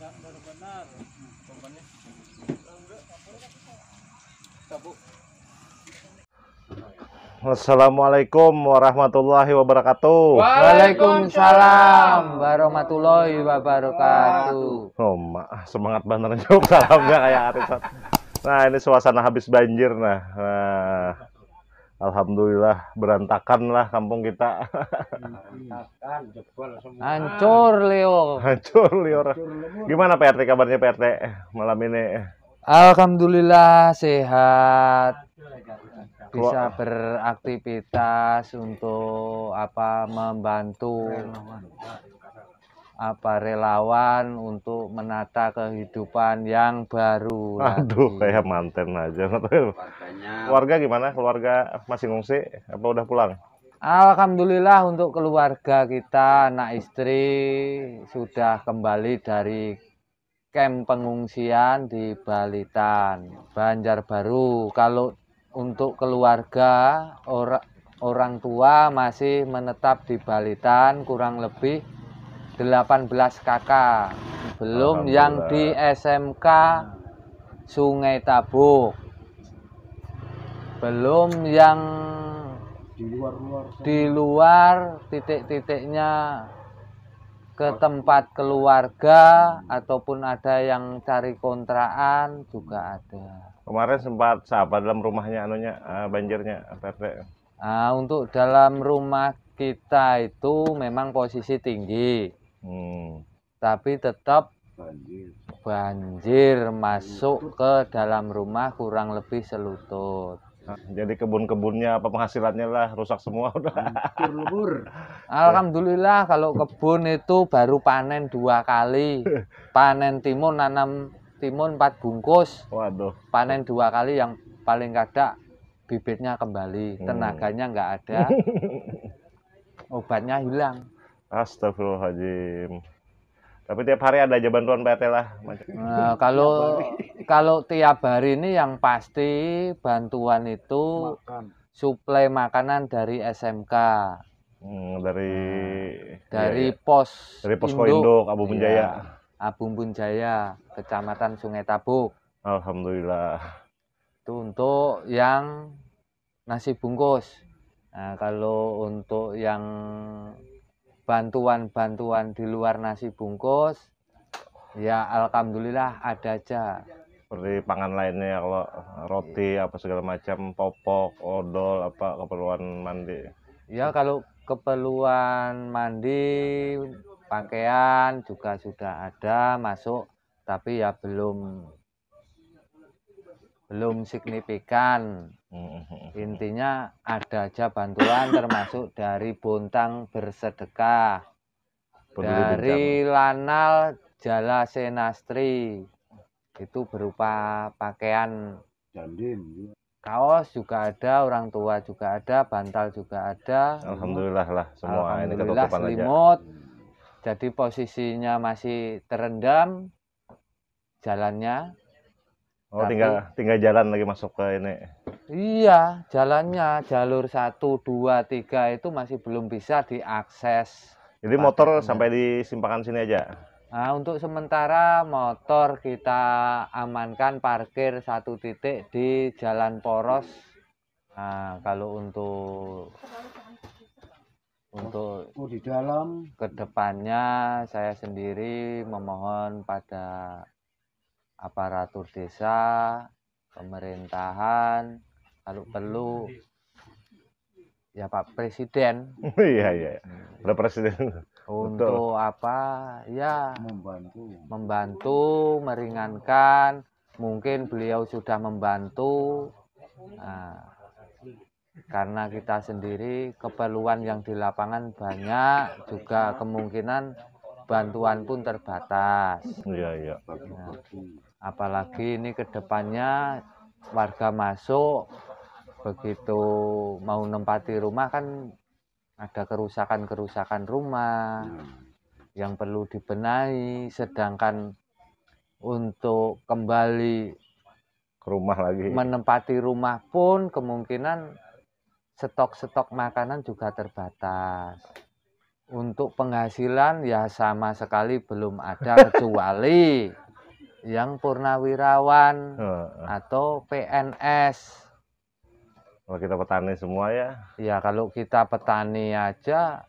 baru benar. Assalamualaikum warahmatullahi wabarakatuh. Waalaikumsalam warahmatullahi wabarakatuh. Oh, mak, semangat bener nyok salamnya kayak Arisan. Nah, ini suasana habis banjir nah. Nah, Alhamdulillah berantakan lah kampung kita. Hancur Leo. Hancur Leo. Gimana PRT kabarnya PRT malam ini? Alhamdulillah sehat. Bisa beraktivitas untuk apa membantu apa relawan untuk menata kehidupan yang baru. Aduh, lagi. kayak manten aja. Keluarga gimana? Keluarga masih ngungsi? Apa udah pulang? Alhamdulillah untuk keluarga kita, anak istri sudah kembali dari kamp pengungsian di Balitan, Banjarbaru. Kalau untuk keluarga orang orang tua masih menetap di Balitan kurang lebih 18 KK belum yang di SMK Sungai Tabuk belum yang di luar, luar di luar titik-titiknya ke tempat keluarga ataupun ada yang cari kontraan juga ada kemarin sempat sahabat dalam rumahnya anunya eh, banjirnya rt ah, untuk dalam rumah kita itu memang posisi tinggi hmm. tapi tetap banjir. banjir masuk ke dalam rumah kurang lebih selutut jadi kebun-kebunnya apa penghasilannya lah rusak semua udah. Alhamdulillah kalau kebun itu baru panen dua kali. Panen timun nanam timun empat bungkus. Waduh. Panen dua kali yang paling kada bibitnya kembali, hmm. tenaganya nggak ada, obatnya hilang. Astagfirullahaladzim. Tapi tiap hari ada aja bantuan PT lah. Nah, kalau kalau tiap hari ini yang pasti bantuan itu Makan. suplai makanan dari SMK. Hmm, dari nah, iya, dari ya, pos dari posko induk, induk Abu Punjaya. Iya, Abu Kecamatan Sungai Tabuk. Alhamdulillah. Itu untuk yang nasi bungkus. Nah, kalau untuk yang bantuan-bantuan di luar nasi bungkus ya alhamdulillah ada aja seperti pangan lainnya kalau roti iya. apa segala macam popok odol apa keperluan mandi ya kalau keperluan mandi pakaian juga sudah ada masuk tapi ya belum belum signifikan. Mm-hmm. Intinya ada aja bantuan termasuk dari Bontang bersedekah. Penduduk dari bintang. Lanal Jala Senastri. Itu berupa pakaian Jandin. Kaos juga ada, orang tua juga ada, bantal juga ada. Alhamdulillah lah semua Alhamdulillah, ini selimut. Aja. Jadi posisinya masih terendam jalannya Oh, Tapi, tinggal tinggal jalan lagi masuk ke ini. Iya, jalannya jalur 1 2 3 itu masih belum bisa diakses. Jadi motor ini. sampai di simpangan sini aja. Nah, untuk sementara motor kita amankan parkir satu titik di Jalan Poros. Nah, kalau untuk untuk oh, di dalam kedepannya saya sendiri memohon pada aparatur desa, pemerintahan, kalau perlu ya Pak Presiden. Iya, iya iya. Pak Presiden. Untuk apa? Ya membantu. Membantu meringankan. Mungkin beliau sudah membantu. Nah, karena kita sendiri keperluan yang di lapangan banyak juga kemungkinan bantuan pun terbatas. Iya, iya. Nah, apalagi ini kedepannya warga masuk begitu mau nempati rumah kan ada kerusakan-kerusakan rumah yang perlu dibenahi sedangkan untuk kembali ke rumah lagi menempati rumah pun kemungkinan stok-stok makanan juga terbatas untuk penghasilan ya sama sekali belum ada kecuali yang purnawirawan atau PNS. Kalau kita petani semua ya? Ya kalau kita petani aja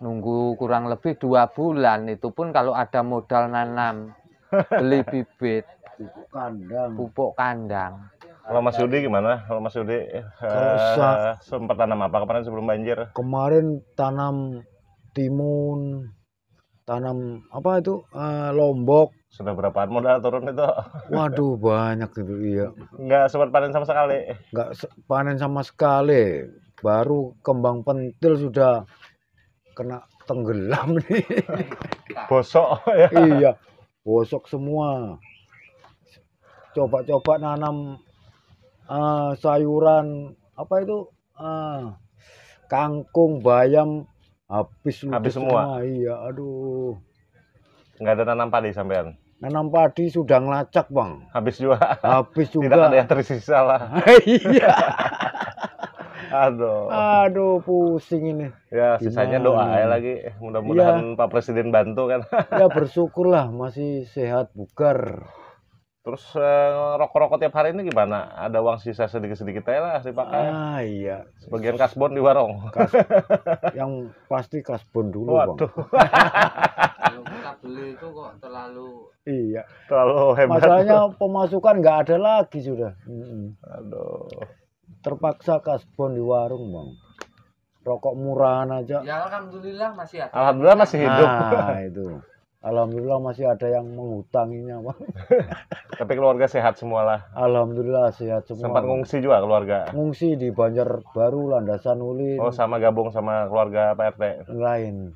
nunggu kurang lebih dua bulan itu pun kalau ada modal nanam beli bibit pupuk kandang pupuk kandang kalau Mas Yudi gimana? Kalau Mas Yudi uh, sempat tanam apa kemarin sebelum banjir? Kemarin tanam timun, tanam apa itu uh, lombok. Sudah berapa modal turun itu? Waduh banyak itu iya. Enggak sempat panen sama sekali. Enggak panen sama sekali. Baru kembang pentil sudah kena tenggelam nih. Bosok ya. Iya, bosok semua. Coba-coba nanam uh, sayuran apa itu uh, kangkung bayam habis habis semua. semua iya aduh nggak ada tanam padi sampean nanam padi sudah ngelacak bang habis juga habis juga tidak ada yang tersisa lah iya aduh aduh pusing ini ya sisanya doa ya lagi mudah-mudahan ya. pak presiden bantu kan ya bersyukurlah masih sehat bugar Terus eh, rokok-rokok tiap hari ini gimana? Ada uang sisa sedikit-sedikit aja lah dipakai. Ah iya. Sebagian kasbon di warung. Kas, yang pasti kasbon dulu Waduh. bang. kita beli itu kok terlalu. Iya. Terlalu hebat. Masalahnya pemasukan nggak ada lagi sudah. Hmm. Aduh. Terpaksa kasbon di warung bang. Rokok murahan aja. Ya alhamdulillah masih ada. Alhamdulillah masih hidup. Nah itu. Alhamdulillah masih ada yang menghutanginya pak. Tapi keluarga sehat semualah. Alhamdulillah sehat semua. Sempat ngungsi juga keluarga. Ngungsi di baru, Landasan Ulin. Oh sama gabung sama keluarga Pak RT. Lain.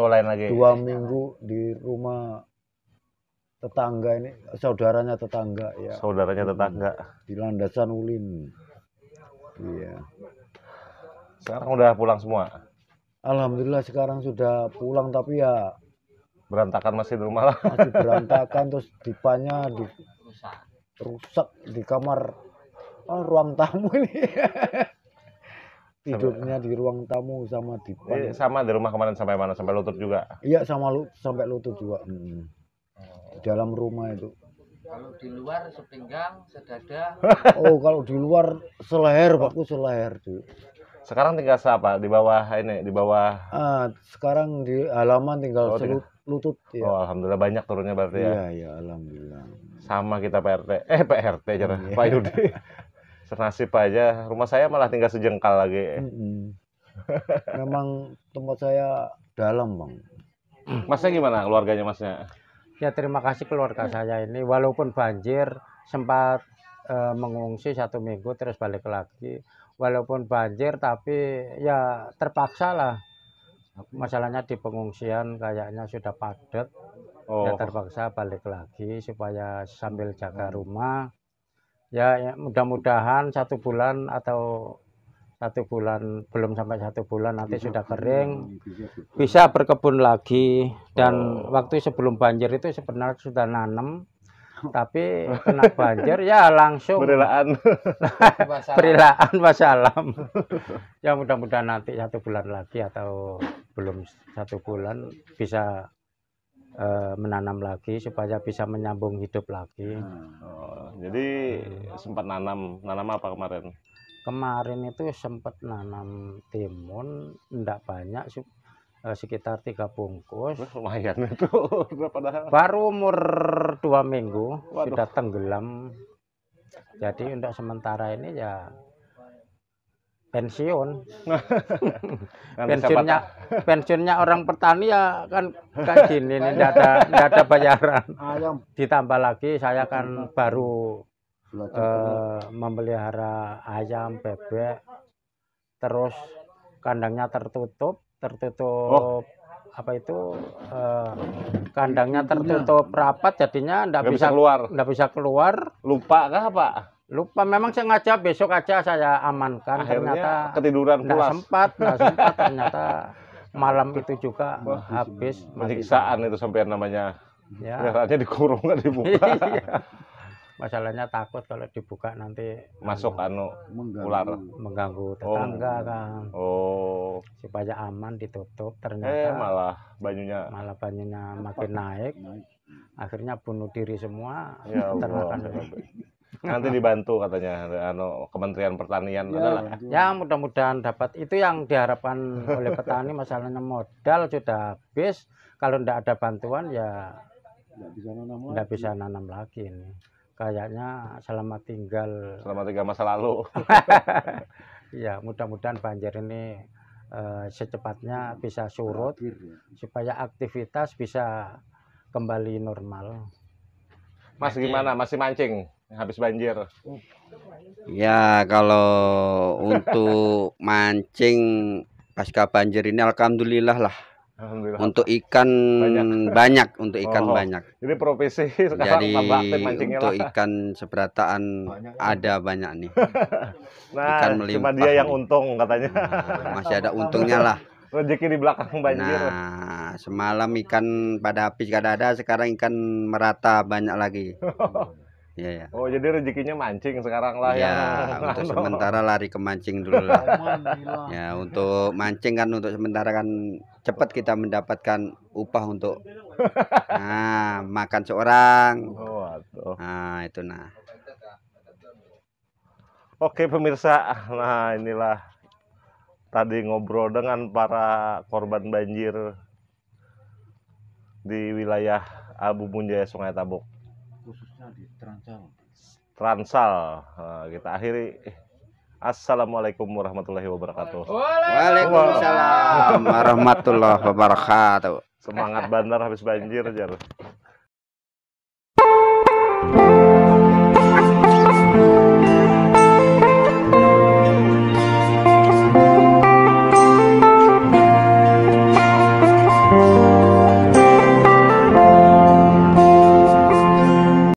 Oh lain lagi. Dua minggu di rumah tetangga ini saudaranya tetangga ya. Saudaranya tetangga. Di Landasan Ulin. Iya. Sekarang udah pulang semua. Alhamdulillah sekarang sudah pulang tapi ya berantakan masih di rumah lah masih berantakan terus dipanya di rusak di kamar oh, ruang tamu ini tidurnya di ruang tamu sama di iya, sama di rumah kemarin sampai mana sampai lutut juga iya sama lu sampai lutut juga hmm. di oh. dalam rumah itu kalau di luar sepinggang sedada oh kalau di luar seleher oh. seleher tuh sekarang tinggal siapa di bawah ini di bawah ah, sekarang di halaman tinggal oh, selut lutut ya. Oh, alhamdulillah banyak turunnya berarti ya. Iya, iya, alhamdulillah. Sama kita PRT. Eh, PRT cara yeah. Iya. Pak Yudi. Senasib aja. Rumah saya malah tinggal sejengkal lagi. Mm -hmm. Memang tempat saya dalam, Bang. Masnya gimana keluarganya Masnya? Ya, terima kasih keluarga saya ini walaupun banjir sempat e, mengungsi satu minggu terus balik lagi. Walaupun banjir tapi ya terpaksa lah masalahnya di pengungsian kayaknya sudah padat oh. ya terpaksa balik lagi supaya sambil jaga hmm. rumah ya, ya, mudah-mudahan satu bulan atau satu bulan belum sampai satu bulan nanti bisa sudah kering bisa berkebun lagi dan oh. waktu sebelum banjir itu sebenarnya sudah nanam oh. tapi kena banjir ya langsung perilaan perilaan wassalam ya mudah-mudahan nanti satu bulan lagi atau belum satu bulan bisa e, menanam lagi supaya bisa menyambung hidup lagi. Hmm, oh, jadi sempat nanam, nanam apa kemarin? Kemarin itu sempat nanam timun, tidak banyak eh, sekitar tiga bungkus. Wah, lumayan itu Baru umur dua minggu Waduh. sudah tenggelam. Jadi untuk sementara ini ya pensiun. pensiunnya pensiunnya orang petani ya kan kan gini tidak tidak ada tidak ada bayaran. Ah, Ditambah lagi saya kan hmm. baru Uh, memelihara ayam, bebek. Terus kandangnya tertutup, tertutup oh. apa itu uh, kandangnya tertutup rapat jadinya tidak bisa, keluar. tidak bisa keluar. Lupa kah, Pak? Lupa memang sengaja besok aja saya amankan Akhirnya ternyata ketiduran pulas. sempat, nggak sempat ternyata malam itu juga Wah, habis penyiksaan itu sampai namanya. Ya. dikurung kan dibuka. Iya. Masalahnya takut kalau dibuka nanti masuk anu, mengganggu. ular mengganggu oh. tetangga oh. kan. Oh. Supaya aman ditutup ternyata eh, malah banyunya malah banyunya makin naik. Akhirnya bunuh diri semua. Ya Allah nanti dibantu katanya ano, Kementerian Pertanian ya, adalah. Iya. Ya, mudah-mudahan dapat itu yang diharapkan oleh petani masalahnya modal sudah habis kalau tidak ada bantuan ya tidak bisa nanam lagi. Kayaknya selama tinggal selama tiga masa lalu. ya, mudah-mudahan banjir ini uh, secepatnya bisa surut Terakhir, ya. supaya aktivitas bisa kembali normal. Mas gimana? Masih mancing? habis banjir? Ya kalau untuk mancing pasca banjir ini alhamdulillah lah. Alhamdulillah. Untuk ikan banyak, banyak untuk ikan oh, banyak. Jadi profesi sekarang Jadi, aktif untuk lah. ikan seberataan banyak, ada banyak nih. nah, ikan Cuma dia yang untung katanya. Nah, masih ada untungnya lah. Rezeki di belakang banjir. Nah, semalam ikan pada habis kada sekarang ikan merata banyak lagi. Iya ya. Oh jadi rezekinya mancing sekarang lah ya. ya. Untuk sementara lari ke mancing dulu lah. ya untuk mancing kan untuk sementara kan cepat kita mendapatkan upah untuk nah, makan seorang. Oh, nah itu nah. Oke pemirsa, nah inilah tadi ngobrol dengan para korban banjir di wilayah Abu Munjaya Sungai Tabuk. Transal. Transal. Nah, kita akhiri. Assalamualaikum warahmatullahi wabarakatuh. Waalaikumsalam warahmatullahi wabarakatuh. Semangat bandar habis banjir, Jar.